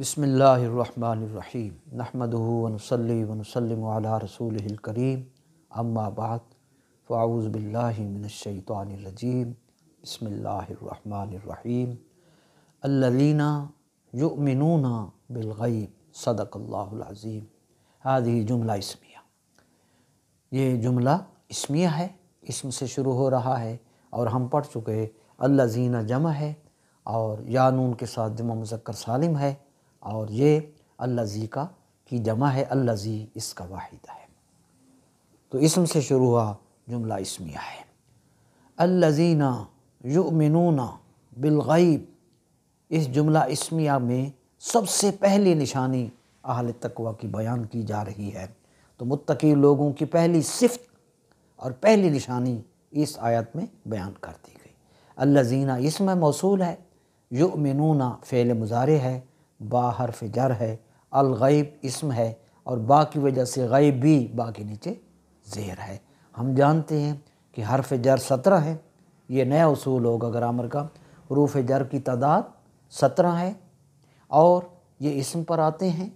बसमीम नहमदूनसली वनसलम रसूल करीम अम्माबाद फ़ाऊज़बिल्लिमिनशैतरजीम बसमीम अल्लना युमिनूना बिलगैब सदकल्लाज़ीम आदि जुमला इसमिया ये जुमला इसमिया है इसम से शुरू हो रहा है और हम पढ़ चुके अल्लाजीना जमा है और यानून के साथ जमा मुजक्कर सालिम है और ये अल्लाजी का की जमा है अल्लाजी इसका वाहिद है तो इसम से शुरू हुआ जुमला इसमिया है अल्लाजीना युमिनूना बिलगैब इस जुमला इसमिया में सबसे पहली निशानी अहल तकवा की बयान की जा रही है तो मुत्तकी लोगों की पहली सिफत और पहली निशानी इस आयत में बयान कर दी गई अल्लाजीना इसमें मौसूल है युमिनूना फ़ेल मुजारे है बा हरफ जर है अलगैब इसम है और बा की वजह से गैब भी बा के नीचे ज़ेर है हम जानते हैं कि हरफ जर सत्रह है ये नया असूल होगा ग्रामर का रूफ़ जर की तादाद सत्रह है और ये इसम पर आते हैं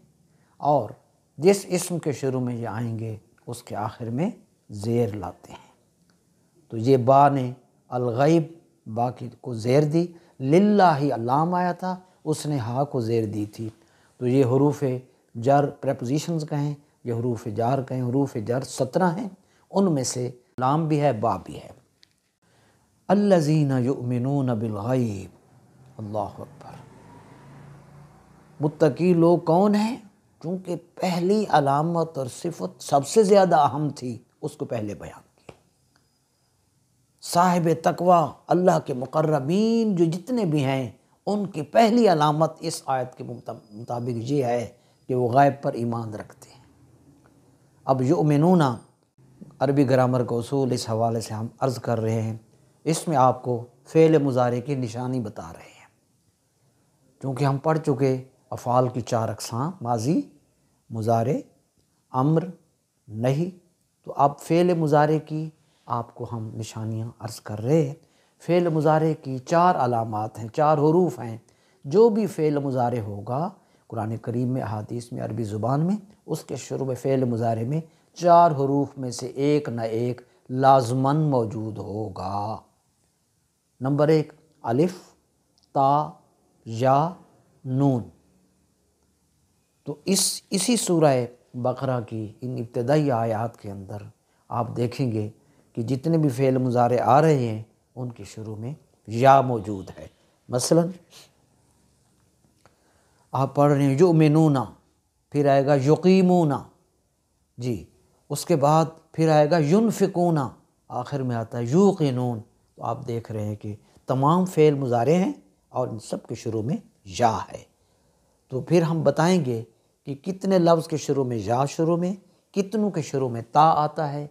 और जिस इसम के शुरू में ये आएंगे उसके आखिर में ज़ेर लाते हैं तो ये बा ने अलगैब बा को ज़ेर दी लिल्ला ही अल्लाम आया था उसने हा को ज़ेर दी थी तो ये हरूफ जर प्रपोजिशन कहें ये हरूफ जार कहें हरूफ जर सत्रह हैं उनमें से लाम भी है बा भी है अल्लाजीन युमिनून बिलगैब अल्लाह अकबर मुत्तकी लोग कौन हैं चूँकि पहली अलामत और सिफत सबसे ज़्यादा अहम थी उसको पहले बयान किया साहिब तकवा अल्लाह के मुकर्रबीन जो जितने भी हैं उनकी पहली अलामत इस आयत के मुताबिक ये है कि वो गायब पर ईमान रखते हैं अब यो मनूना अरबी ग्रामर का असूल इस हवाले से हम अर्ज़ कर रहे हैं इसमें आपको फ़ेल मुजारे की निशानी बता रहे हैं क्योंकि हम पढ़ चुके अफ़ाल की चार अकसाम माजी मुजारे अम्र नहीं तो आप फ़ेल मुजारे की आपको हम निशानियाँ अर्ज़ कर रहे हैं फ़ेल मुजारे की चार अलामत हैं चार हरूफ हैं जो भी फ़ेल मुजारे होगा कुरान करीम में अहादीस में अरबी ज़ुबान में उसके शुरू में फ़ेल मुजारे में चार हरूफ में से एक न एक लाजमन मौजूद होगा नंबर एक अलिफ ता या नून तो इस इसी सूरह बकरा की इन इब्तदाई आयात के अंदर आप देखेंगे कि जितने भी फ़ेल मुजारे आ रहे हैं उनके शुरू में या मौजूद है मसलन आप पढ़ रहे हैं जो मिनूना फिर आएगा यकीमूना जी उसके बाद फिर आएगा युनफिकूना आखिर में आता है यू क़नून तो आप देख रहे हैं कि तमाम फ़ेल मुजारे हैं और इन सब के शुरू में या है तो फिर हम बताएंगे कि कितने लफ्ज़ के शुरू में या शुरू में कितनों के शुरू में ता आता है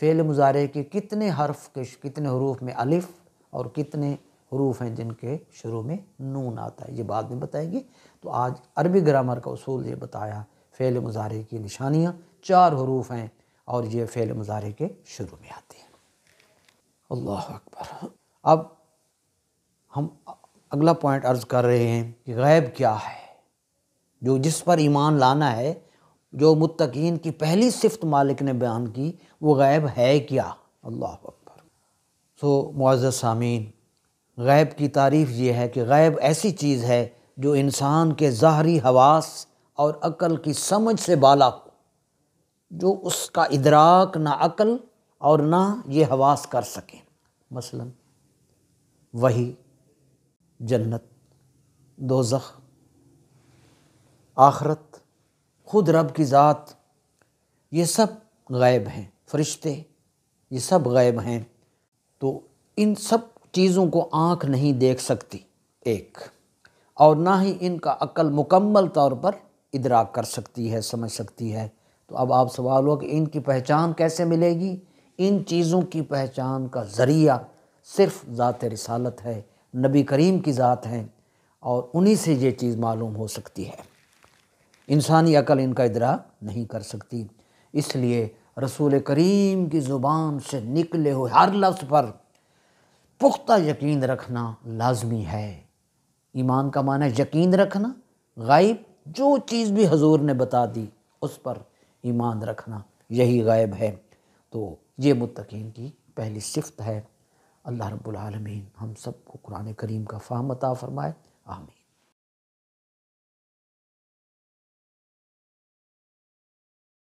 फ़ेल मुजारे के कितने हर्फ के कितने हरूफ में अलिफ़ और कितने हरूफ हैं जिनके शुरू में नून आता है ये बाद में बताएंगे तो आज अरबी ग्रामर का उसूल ये बताया फ़ेल मुजारे की निशानियाँ चार हरूफ हैं और ये फ़ेल मुजारे के शुरू में आते हैं अल्लाह अकबर अब हम अगला पॉइंट अर्ज़ कर रहे हैं कि गैब क्या है जो जिस पर ईमान लाना है जो मुतकीन की पहली सिफत मालिक ने बयान की वो गैब है क्या अल्लाह अकबर सो मुआज़ सामीन गैब की तारीफ़ ये है कि गैब ऐसी चीज़ है जो इंसान के ज़ाहरी हवास और अक़ल की समझ से बाला हो जो उसका इदराक ना अक़ल और ना ये हवास कर सके मसलन वही जन्नत दोजख आखरत खुद रब की ज़ात ये सब गायब हैं फरिश्ते ये सब गायब हैं तो इन सब चीज़ों को आँख नहीं देख सकती एक और ना ही इनका अक्ल मुकम्मल तौर पर इदराक कर सकती है समझ सकती है तो अब आप सवाल हो कि इनकी पहचान कैसे मिलेगी इन चीज़ों की पहचान का ज़रिया सिर्फ ज़ात रिसालत है नबी करीम की ज़ात है और उन्हीं से ये चीज़ मालूम हो सकती है इंसानी अकल इनका इदरा नहीं कर सकती इसलिए रसूल करीम की ज़ुबान से निकले हुए हर लफ्ज़ पर पुख्ता यकीन रखना लाजमी है ईमान का माना यकीन रखना गायब जो चीज़ भी हजूर ने बता दी उस पर ईमान रखना यही गायब है तो ये मुतकीन की पहली सिफ्त है अल्लाह रब्बुल रबालमीन हम सबको कुरान करीम का फाहमता फ़रमाए आमीन